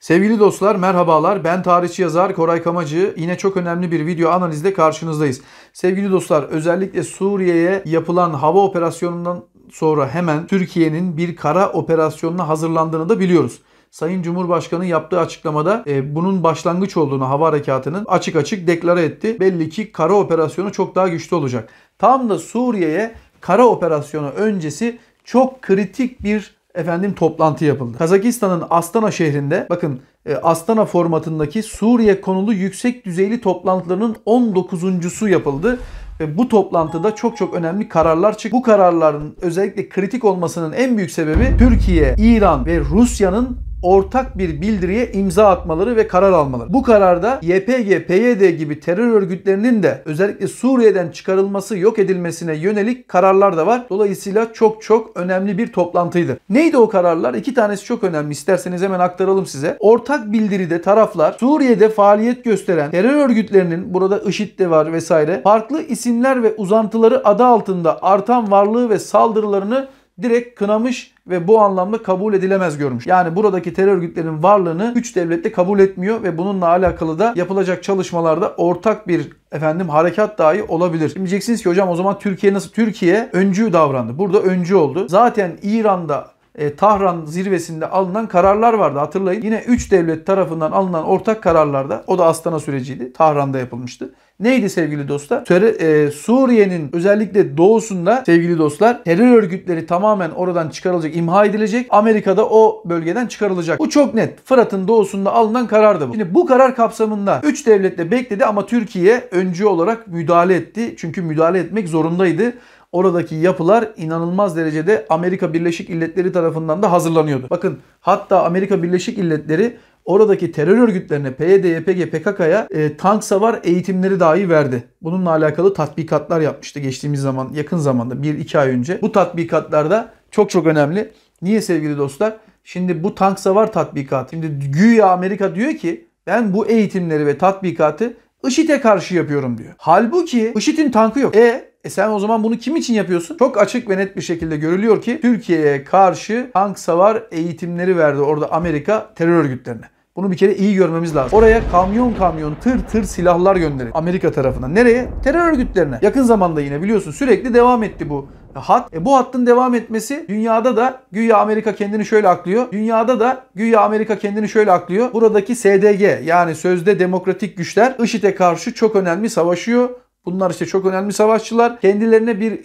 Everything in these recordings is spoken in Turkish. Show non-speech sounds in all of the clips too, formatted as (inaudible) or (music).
Sevgili dostlar merhabalar ben tarihçi yazar Koray Kamacı yine çok önemli bir video analizle karşınızdayız. Sevgili dostlar özellikle Suriye'ye yapılan hava operasyonundan sonra hemen Türkiye'nin bir kara operasyonuna hazırlandığını da biliyoruz. Sayın Cumhurbaşkanı yaptığı açıklamada e, bunun başlangıç olduğunu hava harekatının açık açık deklare etti. Belli ki kara operasyonu çok daha güçlü olacak. Tam da Suriye'ye kara operasyonu öncesi çok kritik bir efendim toplantı yapıldı. Kazakistan'ın Astana şehrinde bakın e, Astana formatındaki Suriye konulu yüksek düzeyli toplantılarının 19.sü yapıldı. Ve bu toplantıda çok çok önemli kararlar çıktı. Bu kararların özellikle kritik olmasının en büyük sebebi Türkiye, İran ve Rusya'nın ortak bir bildiriye imza atmaları ve karar almaları. Bu kararda YPG, PYD gibi terör örgütlerinin de özellikle Suriye'den çıkarılması, yok edilmesine yönelik kararlar da var. Dolayısıyla çok çok önemli bir toplantıydı. Neydi o kararlar? İki tanesi çok önemli. İsterseniz hemen aktaralım size. Ortak bildiride taraflar Suriye'de faaliyet gösteren terör örgütlerinin burada IŞİD de var vesaire farklı isimler ve uzantıları adı altında artan varlığı ve saldırılarını direkt kınamış ve bu anlamda kabul edilemez görmüş. Yani buradaki terör örgütlerinin varlığını üç devlette de kabul etmiyor ve bununla alakalı da yapılacak çalışmalarda ortak bir efendim harekat dahi olabilir. Şimdi diyeceksiniz ki hocam o zaman Türkiye nasıl? Türkiye öncü davrandı. Burada öncü oldu. Zaten İran'da e, Tahran zirvesinde alınan kararlar vardı hatırlayın. Yine 3 devlet tarafından alınan ortak kararlarda o da Astana süreciydi. Tahran'da yapılmıştı. Neydi sevgili dostlar? E, Suriye'nin özellikle doğusunda sevgili dostlar terör örgütleri tamamen oradan çıkarılacak, imha edilecek. Amerika'da o bölgeden çıkarılacak. Bu çok net. Fırat'ın doğusunda alınan karardı bu. Şimdi bu karar kapsamında 3 devletle bekledi ama Türkiye öncü olarak müdahale etti. Çünkü müdahale etmek zorundaydı oradaki yapılar inanılmaz derecede Amerika Birleşik İlletleri tarafından da hazırlanıyordu. Bakın hatta Amerika Birleşik İlletleri oradaki terör örgütlerine PYD, YPG, PKK'ya e, tank savar eğitimleri dahi verdi. Bununla alakalı tatbikatlar yapmıştı geçtiğimiz zaman yakın zamanda 1-2 ay önce. Bu tatbikatlar da çok çok önemli. Niye sevgili dostlar? Şimdi bu tank savar tatbikatı. Şimdi güya Amerika diyor ki ben bu eğitimleri ve tatbikatı IŞİD'e karşı yapıyorum diyor. Halbuki IŞİD'in tankı yok. E, e sen o zaman bunu kim için yapıyorsun? Çok açık ve net bir şekilde görülüyor ki Türkiye'ye karşı tank savar eğitimleri verdi orada Amerika terör örgütlerine. Bunu bir kere iyi görmemiz lazım. Oraya kamyon kamyon tır tır silahlar gönderin. Amerika tarafına. Nereye? Terör örgütlerine. Yakın zamanda yine biliyorsun sürekli devam etti bu hat. E bu hattın devam etmesi dünyada da güya Amerika kendini şöyle aklıyor. Dünyada da güya Amerika kendini şöyle aklıyor. Buradaki SDG yani sözde demokratik güçler IŞİD'e karşı çok önemli savaşıyor. Bunlar işte çok önemli savaşçılar. Kendilerine bir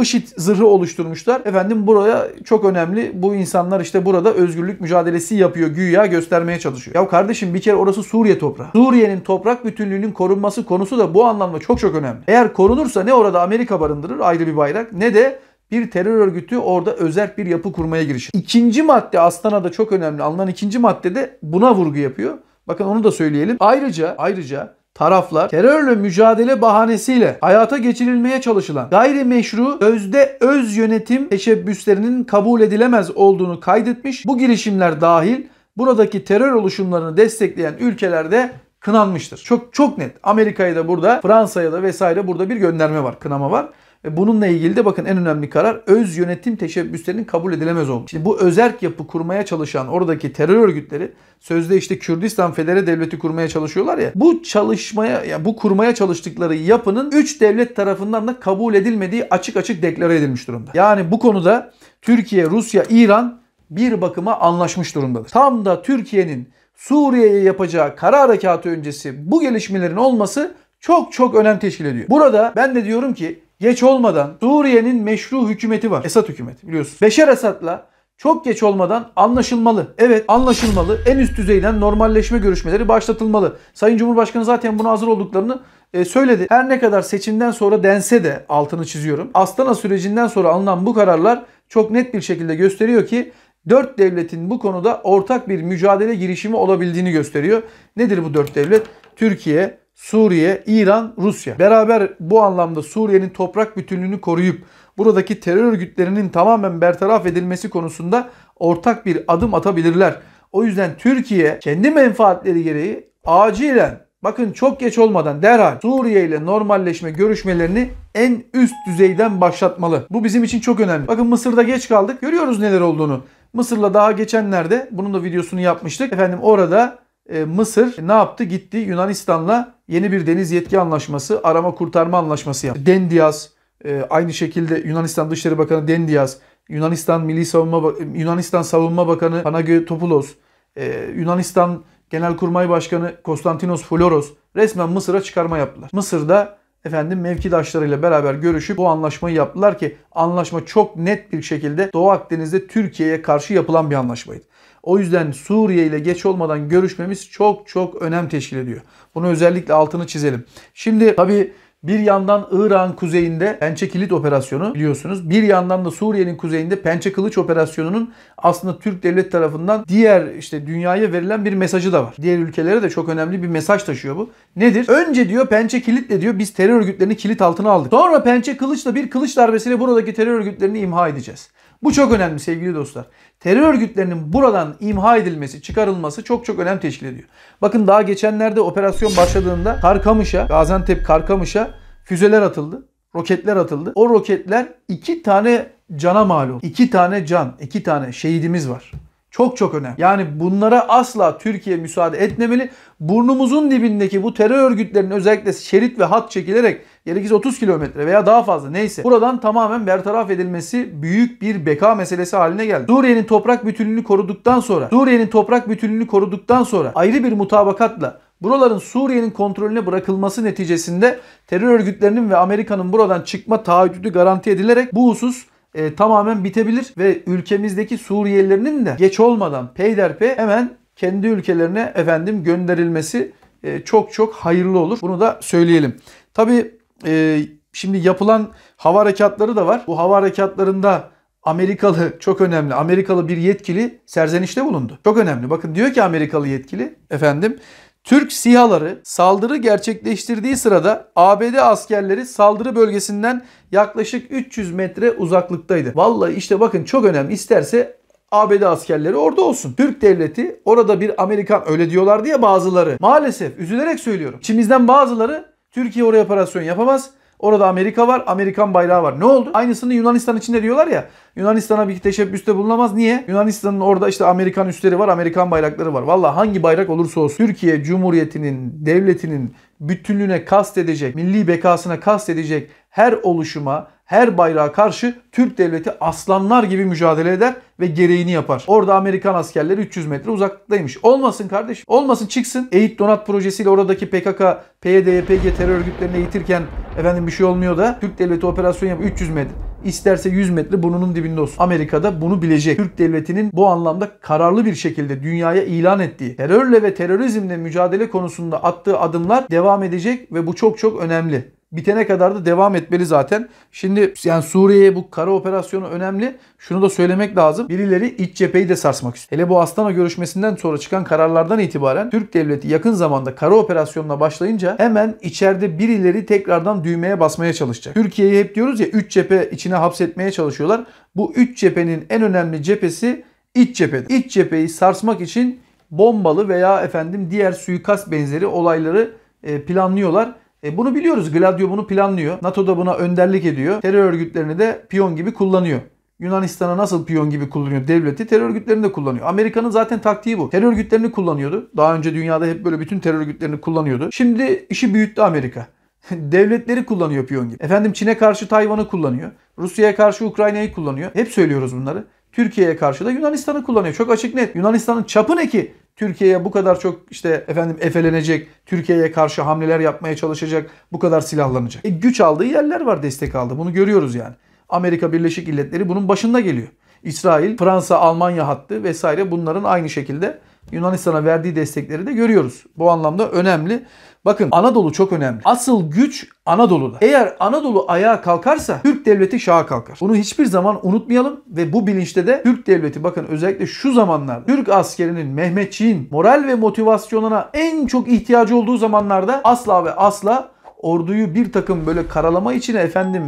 IŞİD zırhı oluşturmuşlar. Efendim buraya çok önemli. Bu insanlar işte burada özgürlük mücadelesi yapıyor. Güya göstermeye çalışıyor. Ya kardeşim bir kere orası Suriye toprağı. Suriye'nin toprak bütünlüğünün korunması konusu da bu anlamda çok çok önemli. Eğer korunursa ne orada Amerika barındırır ayrı bir bayrak ne de bir terör örgütü orada özel bir yapı kurmaya girişir. İkinci madde Astana'da çok önemli. Alınan ikinci maddede buna vurgu yapıyor. Bakın onu da söyleyelim. Ayrıca ayrıca taraflar terörle mücadele bahanesiyle hayata geçirilmeye çalışılan gayri meşru özde öz yönetim teşebbüslerinin kabul edilemez olduğunu kaydetmiş. Bu girişimler dahil buradaki terör oluşumlarını destekleyen ülkelerde kınanmıştır. Çok çok net. Amerika'ya da burada, Fransa'ya da vesaire burada bir gönderme var, kınama var. Bununla ilgili de bakın en önemli karar öz yönetim teşebbüslerinin kabul edilemez olması. Şimdi bu özerk yapı kurmaya çalışan oradaki terör örgütleri sözde işte Kürdistan Federe Devleti kurmaya çalışıyorlar ya. Bu çalışmaya ya bu kurmaya çalıştıkları yapının 3 devlet tarafından da kabul edilmediği açık açık deklare edilmiş durumda. Yani bu konuda Türkiye, Rusya, İran bir bakıma anlaşmış durumdadır. Tam da Türkiye'nin Suriye'ye yapacağı kara harekatı öncesi bu gelişmelerin olması çok çok önem teşkil ediyor. Burada ben de diyorum ki geç olmadan Suriye'nin meşru hükümeti var. Esad hükümeti Biliyorsunuz. Beşer Esad'la çok geç olmadan anlaşılmalı. Evet anlaşılmalı. En üst düzeyden normalleşme görüşmeleri başlatılmalı. Sayın Cumhurbaşkanı zaten buna hazır olduklarını e, söyledi. Her ne kadar seçimden sonra dense de altını çiziyorum. Astana sürecinden sonra alınan bu kararlar çok net bir şekilde gösteriyor ki dört devletin bu konuda ortak bir mücadele girişimi olabildiğini gösteriyor. Nedir bu dört devlet? Türkiye, Suriye, İran, Rusya. Beraber bu anlamda Suriye'nin toprak bütünlüğünü koruyup buradaki terör örgütlerinin tamamen bertaraf edilmesi konusunda ortak bir adım atabilirler. O yüzden Türkiye kendi menfaatleri gereği acilen bakın çok geç olmadan derhal Suriye ile normalleşme görüşmelerini en üst düzeyden başlatmalı. Bu bizim için çok önemli. Bakın Mısır'da geç kaldık. Görüyoruz neler olduğunu. Mısır'la daha geçenlerde bunun da videosunu yapmıştık. Efendim orada e, Mısır ne yaptı? Gitti Yunanistan'la yeni bir deniz yetki anlaşması, arama kurtarma anlaşması yaptı. Dendias e, aynı şekilde Yunanistan Dışişleri Bakanı Dendias, Yunanistan Milli Savunma Yunanistan Savunma Bakanı Panagiotopoulos, Topoulos, e, Yunanistan Genelkurmay Başkanı Konstantinos Floros resmen Mısır'a çıkarma yaptılar. Mısır'da efendim mevkidaşlarıyla beraber görüşüp bu anlaşmayı yaptılar ki anlaşma çok net bir şekilde Doğu Akdeniz'de Türkiye'ye karşı yapılan bir anlaşmaydı. O yüzden Suriye ile geç olmadan görüşmemiz çok çok önem teşkil ediyor. Bunu özellikle altını çizelim. Şimdi tabii bir yandan İran kuzeyinde Pençe Kilit Operasyonu biliyorsunuz. Bir yandan da Suriye'nin kuzeyinde Pençe Kılıç Operasyonu'nun aslında Türk devlet tarafından diğer işte dünyaya verilen bir mesajı da var. Diğer ülkelere de çok önemli bir mesaj taşıyor bu. Nedir? Önce diyor Pençe Kilit'le diyor biz terör örgütlerini kilit altına aldık. Sonra Pençe Kılıç'la bir kılıç darbesiyle buradaki terör örgütlerini imha edeceğiz. Bu çok önemli sevgili dostlar. Terör örgütlerinin buradan imha edilmesi, çıkarılması çok çok önem teşkil ediyor. Bakın daha geçenlerde operasyon başladığında Karkamış'a, Gaziantep Karkamış'a füzeler atıldı. Roketler atıldı. O roketler iki tane cana mal oldu. İki tane can, iki tane şehidimiz var. Çok çok önemli. Yani bunlara asla Türkiye müsaade etmemeli. Burnumuzun dibindeki bu terör örgütlerinin özellikle şerit ve hat çekilerek gerekirse 30 kilometre veya daha fazla neyse buradan tamamen bertaraf edilmesi büyük bir beka meselesi haline geldi. Suriye'nin toprak bütünlüğünü koruduktan sonra Suriye'nin toprak bütünlüğünü koruduktan sonra ayrı bir mutabakatla Buraların Suriye'nin kontrolüne bırakılması neticesinde terör örgütlerinin ve Amerika'nın buradan çıkma taahhüdü garanti edilerek bu husus e, tamamen bitebilir ve ülkemizdeki Suriyelilerinin de geç olmadan peyderpey hemen kendi ülkelerine efendim gönderilmesi e, çok çok hayırlı olur. Bunu da söyleyelim. Tabii e, şimdi yapılan hava harekatları da var. Bu hava harekatlarında Amerikalı çok önemli. Amerikalı bir yetkili serzenişte bulundu. Çok önemli. Bakın diyor ki Amerikalı yetkili efendim Türk sihaları saldırı gerçekleştirdiği sırada ABD askerleri saldırı bölgesinden yaklaşık 300 metre uzaklıktaydı. Vallahi işte bakın çok önemli. İsterse ABD askerleri orada olsun. Türk devleti orada bir Amerikan öyle diyorlar diye bazıları. Maalesef üzülerek söylüyorum. İçimizden bazıları Türkiye oraya operasyon yapamaz. Orada Amerika var, Amerikan bayrağı var. Ne oldu? Aynısını Yunanistan içinde diyorlar ya. Yunanistan'a bir teşebbüste bulunamaz. Niye? Yunanistan'ın orada işte Amerikan üsleri var, Amerikan bayrakları var. Valla hangi bayrak olursa olsun Türkiye Cumhuriyeti'nin, devletinin bütünlüğüne kast edecek, milli bekasına kast edecek her oluşuma, her bayrağa karşı Türk devleti aslanlar gibi mücadele eder ve gereğini yapar. Orada Amerikan askerleri 300 metre uzaklıktaymış. Olmasın kardeşim. Olmasın çıksın. Eğit Donat projesiyle oradaki PKK, PYD, YPG terör örgütlerini eğitirken efendim bir şey olmuyor da Türk devleti operasyon yap 300 metre. İsterse 100 metre burnunun dibinde olsun. Amerika da bunu bilecek. Türk devletinin bu anlamda kararlı bir şekilde dünyaya ilan ettiği terörle ve terörizmle mücadele konusunda attığı adımlar devam edecek ve bu çok çok önemli bitene kadar da devam etmeli zaten. Şimdi yani Suriye'ye bu kara operasyonu önemli. Şunu da söylemek lazım. Birileri iç cepheyi de sarsmak istiyor. Hele bu Astana görüşmesinden sonra çıkan kararlardan itibaren Türk devleti yakın zamanda kara operasyonuna başlayınca hemen içeride birileri tekrardan düğmeye basmaya çalışacak. Türkiye'yi hep diyoruz ya 3 cephe içine hapsetmeye çalışıyorlar. Bu 3 cephenin en önemli cephesi iç cephedir. İç cepheyi sarsmak için bombalı veya efendim diğer suikast benzeri olayları e, planlıyorlar e bunu biliyoruz. Gladio bunu planlıyor. NATO da buna önderlik ediyor. Terör örgütlerini de piyon gibi kullanıyor. Yunanistan'a nasıl piyon gibi kullanıyor devleti terör örgütlerini de kullanıyor. Amerika'nın zaten taktiği bu. Terör örgütlerini kullanıyordu. Daha önce dünyada hep böyle bütün terör örgütlerini kullanıyordu. Şimdi işi büyüttü Amerika. (laughs) Devletleri kullanıyor piyon gibi. Efendim Çin'e karşı Tayvan'ı kullanıyor. Rusya'ya karşı Ukrayna'yı kullanıyor. Hep söylüyoruz bunları. Türkiye'ye karşı da Yunanistan'ı kullanıyor. Çok açık net. Yunanistan'ın çapı ne ki Türkiye'ye bu kadar çok işte efendim efelenecek, Türkiye'ye karşı hamleler yapmaya çalışacak, bu kadar silahlanacak. E, güç aldığı yerler var destek aldı. Bunu görüyoruz yani. Amerika Birleşik Milletleri bunun başında geliyor. İsrail, Fransa, Almanya hattı vesaire bunların aynı şekilde Yunanistan'a verdiği destekleri de görüyoruz. Bu anlamda önemli. Bakın Anadolu çok önemli. Asıl güç Anadolu'da. Eğer Anadolu ayağa kalkarsa Türk devleti şaha kalkar. Bunu hiçbir zaman unutmayalım ve bu bilinçte de Türk devleti bakın özellikle şu zamanlarda Türk askerinin Mehmetçiğin moral ve motivasyonuna en çok ihtiyacı olduğu zamanlarda asla ve asla orduyu bir takım böyle karalama içine efendim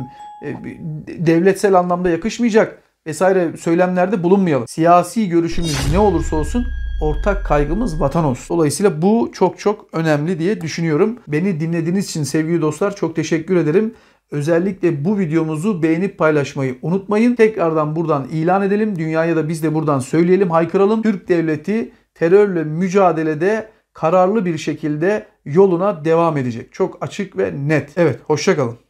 e, devletsel anlamda yakışmayacak vesaire söylemlerde bulunmayalım. Siyasi görüşümüz ne olursa olsun ortak kaygımız vatan olsun. Dolayısıyla bu çok çok önemli diye düşünüyorum. Beni dinlediğiniz için sevgili dostlar çok teşekkür ederim. Özellikle bu videomuzu beğenip paylaşmayı unutmayın. Tekrardan buradan ilan edelim. Dünyaya da biz de buradan söyleyelim, haykıralım. Türk devleti terörle mücadelede kararlı bir şekilde yoluna devam edecek. Çok açık ve net. Evet, hoşçakalın.